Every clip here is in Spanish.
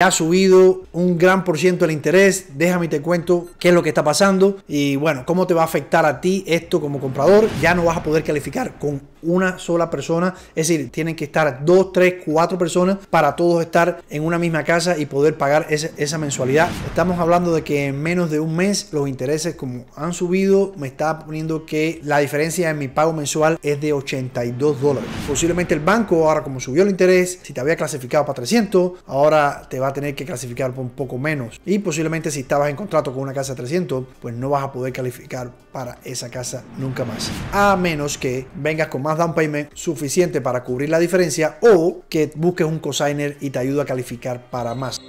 Ha subido un gran por ciento el interés. Déjame te cuento qué es lo que está pasando y bueno, cómo te va a afectar a ti esto como comprador. Ya no vas a poder calificar con una sola persona. Es decir, tienen que estar dos, tres, cuatro personas para todos estar en una misma casa y poder pagar esa, mensualidad. Estamos hablando de que en menos de un mes los intereses como han subido, me está poniendo que la diferencia en mi pago mensual es de 82 dólares. Posiblemente el banco ahora como subió el interés, si te había clasificado para 300, ahora te va tener que clasificar por un poco menos. Y posiblemente si estabas en contrato con una casa 300, pues no vas a poder calificar para esa casa nunca más. A menos que vengas con más down payment suficiente para cubrir la diferencia o que busques un cosigner y te ayude a calificar para más.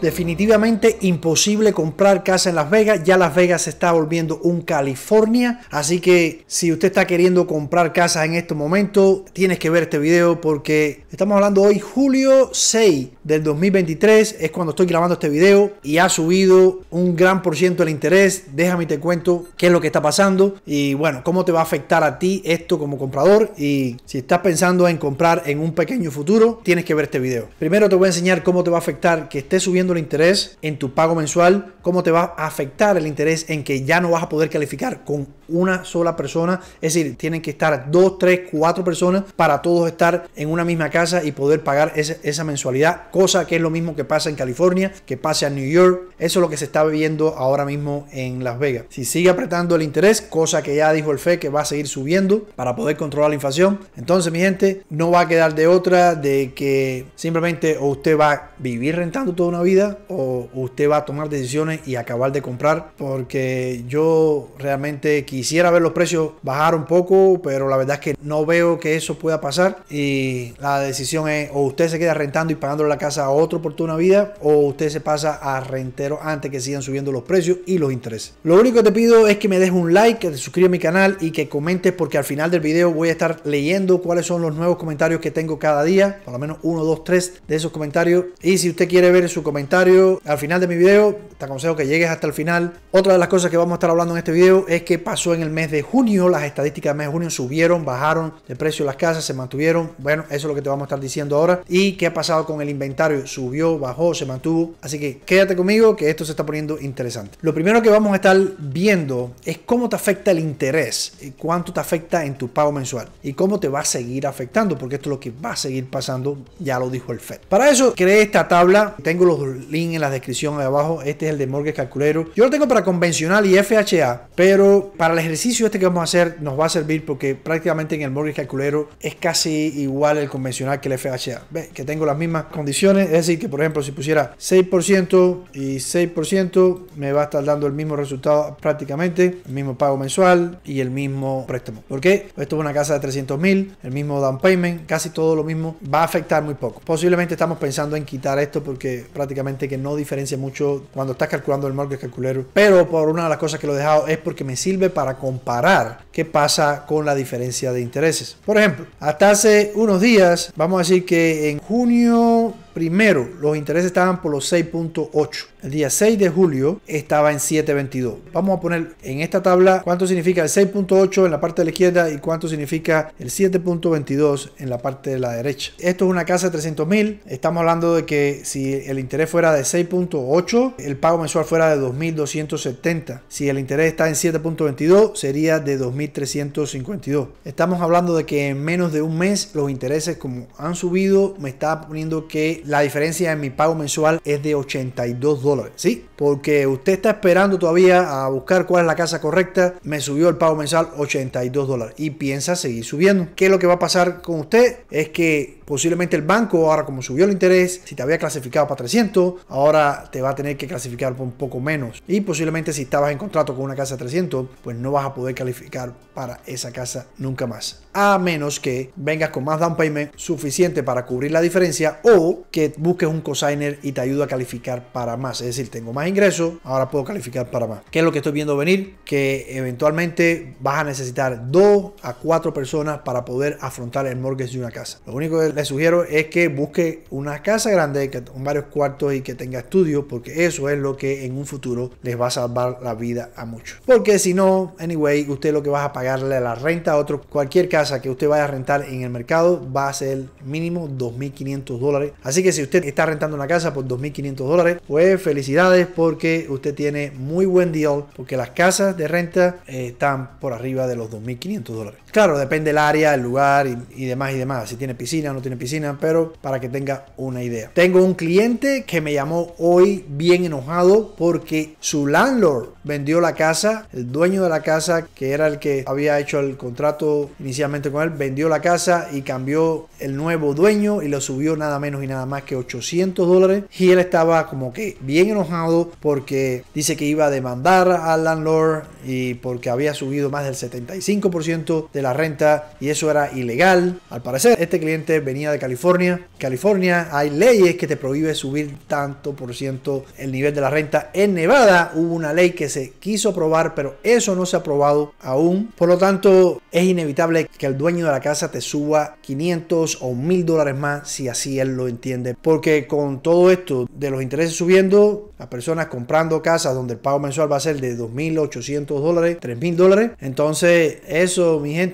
Definitivamente imposible comprar casa en Las Vegas. Ya Las Vegas se está volviendo un California. Así que si usted está queriendo comprar casa en este momento, tienes que ver este video porque estamos hablando hoy julio 6 del 2023. Es cuando estoy grabando este video y ha subido un gran por ciento el interés. Déjame te cuento qué es lo que está pasando y bueno, cómo te va a afectar a ti esto como comprador. Y si estás pensando en comprar en un pequeño futuro, tienes que ver este video. Primero te voy a enseñar cómo te va a afectar que esté subiendo el interés en tu pago mensual, cómo te va a afectar el interés en que ya no vas a poder calificar con una sola persona. Es decir, tienen que estar dos, tres, cuatro personas para todos estar en una misma casa y poder pagar esa, mensualidad, cosa que es lo mismo que pasa en California, que pasa en New York. Eso es lo que se está viviendo ahora mismo en Las Vegas. Si sigue apretando el interés, cosa que ya dijo el FED que va a seguir subiendo para poder controlar la inflación, entonces mi gente, no va a quedar de otra de que simplemente o usted va a vivir rentando toda una vida o usted va a tomar decisiones y acabar de comprar, porque yo realmente quisiera Quisiera ver los precios bajar un poco, pero la verdad es que no veo que eso pueda pasar. Y la decisión es o usted se queda rentando y pagando la casa a otro por toda una vida, o usted se pasa a rentero antes que sigan subiendo los precios y los intereses. Lo único que te pido es que me dejes un like, que te suscribas a mi canal y que comentes porque al final del video voy a estar leyendo cuáles son los nuevos comentarios que tengo cada día, por lo menos uno, dos, tres de esos comentarios. Y si usted quiere ver su comentario al final de mi video, te aconsejo que llegues hasta el final. Otra de las cosas que vamos a estar hablando en este video es que pasó en el mes de junio, las estadísticas del mes de junio subieron, bajaron el precio de las casas, se mantuvieron. Bueno, eso es lo que te vamos a estar diciendo ahora. Y qué ha pasado con el inventario, subió, bajó, se mantuvo. Así que quédate conmigo que esto se está poniendo interesante. Lo primero que vamos a estar viendo es cómo te afecta el interés, y cuánto te afecta en tu pago mensual y cómo te va a seguir afectando, porque esto es lo que va a seguir pasando, ya lo dijo el Fed. Para eso creé esta tabla, tengo los links en la descripción de abajo, este es el de Mortgage calculero, Yo lo tengo para convencional y FHA, pero para el ejercicio este que vamos a hacer nos va a servir porque prácticamente en el mortgage calculero es casi igual el convencional que el FHA. ¿Ves? Que tengo las mismas condiciones, es decir, que por ejemplo si pusiera 6% y 6% me va a estar dando el mismo resultado prácticamente, el mismo pago mensual y el mismo préstamo. porque pues Esto es una casa de 300 mil, el mismo down payment, casi todo lo mismo, va a afectar muy poco. Posiblemente estamos pensando en quitar esto porque prácticamente que no diferencia mucho cuando estás calculando el mortgage calculero Pero por una de las cosas que lo he dejado es porque me sirve para para comparar qué pasa con la diferencia de intereses. Por ejemplo, hasta hace unos días, vamos a decir que en junio primero los intereses estaban por los 6.8 el día 6 de julio estaba en 7.22. Vamos a poner en esta tabla cuánto significa el 6.8 en la parte de la izquierda y cuánto significa el 7.22 en la parte de la derecha. Esto es una casa de 300.000. Estamos hablando de que si el interés fuera de 6.8, el pago mensual fuera de 2.270. Si el interés está en 7.22, sería de 2.352. Estamos hablando de que en menos de un mes los intereses como han subido, me está poniendo que la diferencia en mi pago mensual es de 82 dólares Sí, porque usted está esperando todavía a buscar cuál es la casa correcta. Me subió el pago mensal 82 dólares y piensa seguir subiendo. ¿Qué es lo que va a pasar con usted? Es que posiblemente el banco, ahora como subió el interés, si te había clasificado para 300, ahora te va a tener que clasificar por un poco menos. Y posiblemente si estabas en contrato con una casa 300, pues no vas a poder calificar para esa casa nunca más. A menos que vengas con más down payment suficiente para cubrir la diferencia o que busques un cosigner y te ayude a calificar para más. Es decir, tengo más ingresos, ahora puedo calificar para más. ¿Qué es lo que estoy viendo venir? Que eventualmente vas a necesitar dos a cuatro personas para poder afrontar el mortgage de una casa. Lo único que les sugiero es que busque una casa grande, que con varios cuartos y que tenga estudio, porque eso es lo que en un futuro les va a salvar la vida a muchos. Porque si no, anyway, usted lo que va a pagarle a la renta a otro, cualquier casa que usted vaya a rentar en el mercado va a ser mínimo 2.500 dólares. Así que si usted está rentando una casa por 2.500 dólares, pues felicidades porque usted tiene muy buen deal, porque las casas de renta eh, están por arriba de los 2.500 dólares. Claro, depende el área, el lugar y, demás y demás. Si tiene piscina o no tiene piscina, pero para que tenga una idea. Tengo un cliente que me llamó hoy bien enojado porque su landlord vendió la casa, el dueño de la casa, que era el que había hecho el contrato inicialmente con él, vendió la casa y cambió el nuevo dueño y lo subió nada menos y nada más que 800 dólares. Y él estaba como que bien enojado porque dice que iba a demandar al landlord y porque había subido más del 75% de la renta y eso era ilegal. Al parecer, este cliente venía de California. California hay leyes que te prohíbe subir tanto por ciento el nivel de la renta. En Nevada hubo una ley que se quiso aprobar, pero eso no se ha aprobado aún. Por lo tanto, es inevitable que el dueño de la casa te suba 500 o 1000 dólares más si así él lo entiende. Porque con todo esto de los intereses subiendo, las personas comprando casas donde el pago mensual va a ser de 2.800 dólares, 3.000 dólares. Entonces, eso, mi gente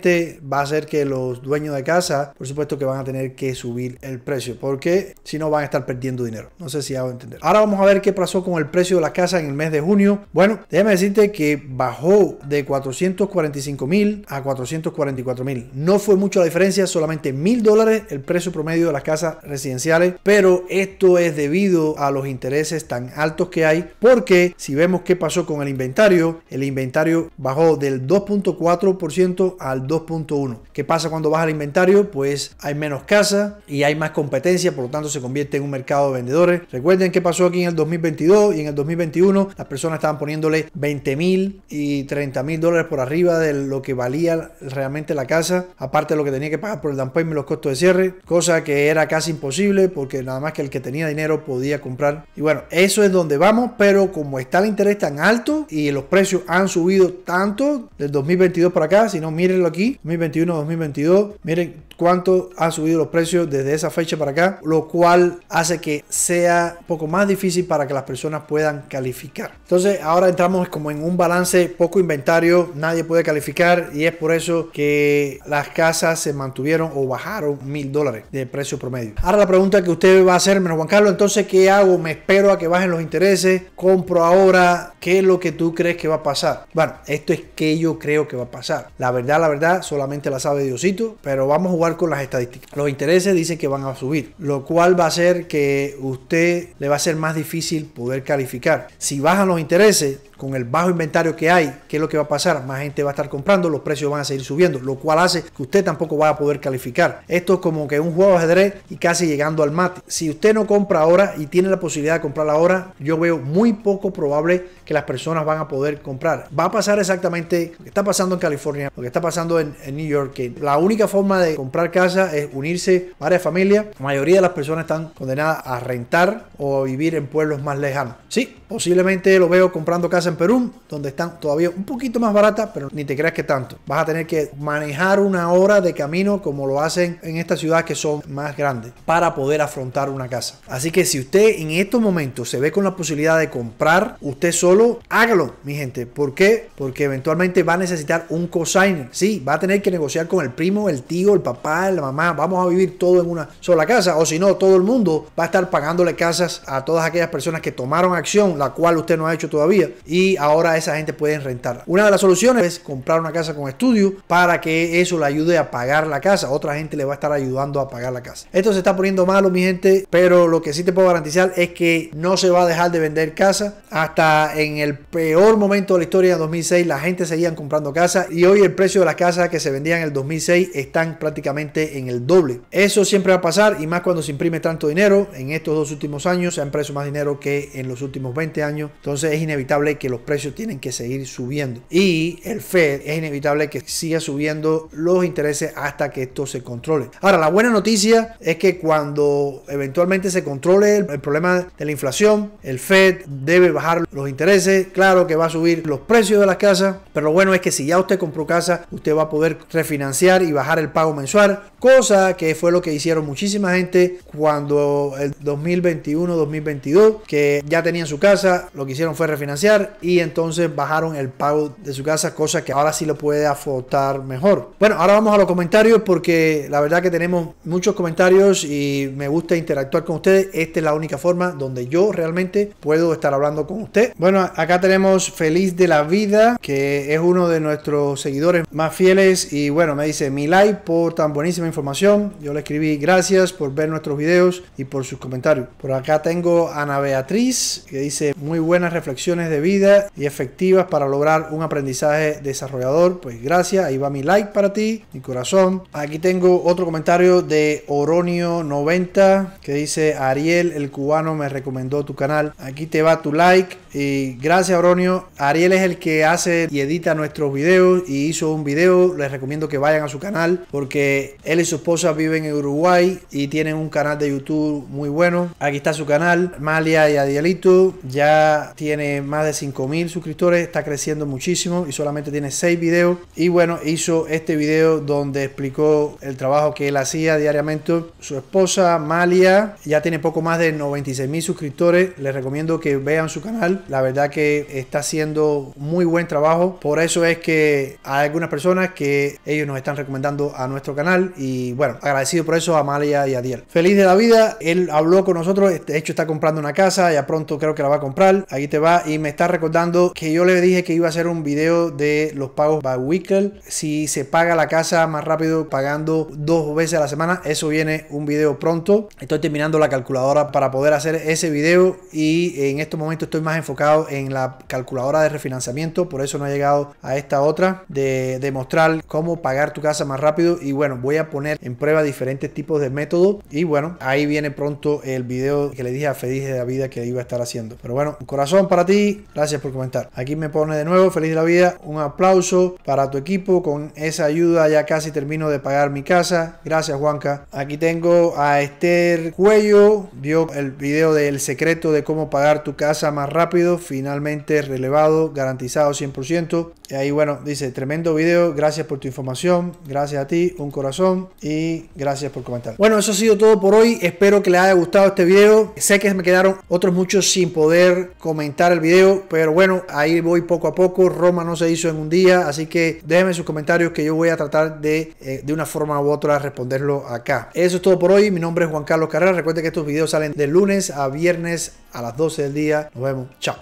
va a ser que los dueños de casa, por supuesto que van a tener que subir el precio, porque si no van a estar perdiendo dinero. No sé si hago entender. Ahora vamos a ver qué pasó con el precio de la casa en el mes de junio. Bueno, déjame decirte que bajó de 445 mil a 444 mil. No fue mucho la diferencia, solamente mil dólares el precio promedio de las casas residenciales, pero esto es debido a los intereses tan altos que hay, porque si vemos qué pasó con el inventario, el inventario bajó del 2.4% al 2.1. ¿Qué pasa cuando baja el inventario? Pues hay menos casa y hay más competencia, por lo tanto se convierte en un mercado de vendedores. Recuerden qué pasó aquí en el 2022 y en el 2021 las personas estaban poniéndole 20 mil y 30 mil dólares por arriba de lo que valía realmente la casa, aparte de lo que tenía que pagar por el down payment y los costos de cierre, cosa que era casi imposible porque nada más que el que tenía dinero podía comprar. Y bueno, eso es donde vamos, pero como está el interés tan alto y los precios han subido tanto del 2022 para acá, si no, miren lo que aquí, 2021-2022. Miren cuánto han subido los precios desde esa fecha para acá, lo cual hace que sea un poco más difícil para que las personas puedan calificar. Entonces ahora entramos como en un balance, poco inventario, nadie puede calificar y es por eso que las casas se mantuvieron o bajaron mil dólares de precio promedio. Ahora la pregunta que usted va a hacer, menos Juan Carlos, entonces ¿qué hago? ¿Me espero a que bajen los intereses? ¿Compro ahora? ¿Qué es lo que tú crees que va a pasar? Bueno, esto es que yo creo que va a pasar. La verdad, la verdad solamente la sabe Diosito, pero vamos a jugar con las estadísticas. Los intereses dicen que van a subir, lo cual va a hacer que usted le va a ser más difícil poder calificar. Si bajan los intereses, con el bajo inventario que hay, ¿qué es lo que va a pasar? Más gente va a estar comprando, los precios van a seguir subiendo, lo cual hace que usted tampoco va a poder calificar. Esto es como que un juego de ajedrez y casi llegando al mate. Si usted no compra ahora y tiene la posibilidad de comprar ahora, yo veo muy poco probable que las personas van a poder comprar. Va a pasar exactamente lo que está pasando en California, lo que está pasando en, New York, la única forma de comprar casa es unirse varias familias. La mayoría de las personas están condenadas a rentar o a vivir en pueblos más lejanos. Sí, posiblemente lo veo comprando casa en Perú, donde están todavía un poquito más baratas, pero ni te creas que tanto. Vas a tener que manejar una hora de camino como lo hacen en estas ciudades que son más grandes para poder afrontar una casa. Así que si usted en estos momentos se ve con la posibilidad de comprar usted solo, hágalo, mi gente. ¿Por qué? Porque eventualmente va a necesitar un cosigner. Sí, va a tener que negociar con el primo, el tío, el papá, la mamá. Vamos a vivir todo en una sola casa. O si no, todo el mundo va a estar pagándole casas a todas aquellas personas que tomaron acción, la cual usted no ha hecho todavía y ahora esa gente pueden rentarla. Una de las soluciones es comprar una casa con estudio para que eso le ayude a pagar la casa. Otra gente le va a estar ayudando a pagar la casa. Esto se está poniendo malo, mi gente, pero lo que sí te puedo garantizar es que no se va a dejar de vender casa. Hasta en el peor momento de la historia, en 2006, la gente seguía comprando casa y hoy el precio de las casas que se vendían en el 2006 están prácticamente en el doble. Eso siempre va a pasar y más cuando se imprime tanto dinero. En estos dos últimos años se han preso más dinero que en los últimos 20 años. Entonces es inevitable que los precios tienen que seguir subiendo. Y el Fed es inevitable que siga subiendo los intereses hasta que esto se controle. Ahora, la buena noticia es que cuando eventualmente se controle el, el problema de la inflación, el Fed debe bajar los intereses. Claro que va a subir los precios de las casas, pero lo bueno es que si ya usted compró casa, usted va a poder refinanciar y bajar el pago mensual, cosa que fue lo que hicieron muchísima gente cuando el 2021-2022, que ya tenían su casa, lo que hicieron fue refinanciar y entonces bajaron el pago de su casa, cosa que ahora sí lo puede afrontar mejor. Bueno, ahora vamos a los comentarios porque la verdad que tenemos muchos comentarios y me gusta interactuar con ustedes. Esta es la única forma donde yo realmente puedo estar hablando con usted. Bueno, acá tenemos Feliz de la Vida, que es uno de nuestros seguidores más fieles y bueno, me dice mi like por tan buenísima información. Yo le escribí gracias por ver nuestros videos y por sus comentarios. Por acá tengo a Ana Beatriz, que dice muy buenas reflexiones de vida y efectivas para lograr un aprendizaje desarrollador. Pues gracias, ahí va mi like para ti, mi corazón. Aquí tengo otro comentario de Oronio90 que dice, Ariel el cubano me recomendó tu canal. Aquí te va tu like y gracias Oronio. Ariel es el que hace y edita nuestros videos y hizo un video. Les recomiendo que vayan a su canal porque él y su esposa viven en Uruguay y tienen un canal de YouTube muy bueno. Aquí está su canal, Malia y Adielito. Ya tiene más de 50 mil suscriptores, está creciendo muchísimo y solamente tiene seis vídeos Y bueno, hizo este vídeo donde explicó el trabajo que él hacía diariamente. Su esposa Malia ya tiene poco más de 96 mil suscriptores. Les recomiendo que vean su canal. La verdad que está haciendo muy buen trabajo. Por eso es que hay algunas personas que ellos nos están recomendando a nuestro canal. Y bueno, agradecido por eso a Malia y a Diel. Feliz de la vida. Él habló con nosotros. De hecho, está comprando una casa. Ya pronto creo que la va a comprar. ahí te va. Y me está recomendando recordando que yo le dije que iba a hacer un video de los pagos by weekly. Si se paga la casa más rápido pagando dos veces a la semana, eso viene un video pronto. Estoy terminando la calculadora para poder hacer ese video y en estos momentos estoy más enfocado en la calculadora de refinanciamiento. Por eso no ha llegado a esta otra de demostrar cómo pagar tu casa más rápido. Y bueno, voy a poner en prueba diferentes tipos de métodos. Y bueno, ahí viene pronto el video que le dije a Feliz de la Vida que iba a estar haciendo. Pero bueno, un corazón para ti. Gracias por comentar. Aquí me pone de nuevo, feliz de la vida, un aplauso para tu equipo. Con esa ayuda ya casi termino de pagar mi casa. Gracias Juanca. Aquí tengo a Esther Cuello, dio el video del secreto de cómo pagar tu casa más rápido, finalmente relevado, garantizado 100%. Y ahí bueno, dice, tremendo video, gracias por tu información, gracias a ti, un corazón y gracias por comentar. Bueno, eso ha sido todo por hoy, espero que les haya gustado este video. Sé que me quedaron otros muchos sin poder comentar el video, pero pero bueno, ahí voy poco a poco. Roma no se hizo en un día, así que déjenme sus comentarios que yo voy a tratar de, eh, de una forma u otra, responderlo acá. Eso es todo por hoy. Mi nombre es Juan Carlos Carrera. Recuerden que estos videos salen de lunes a viernes a las 12 del día. Nos vemos. Chao.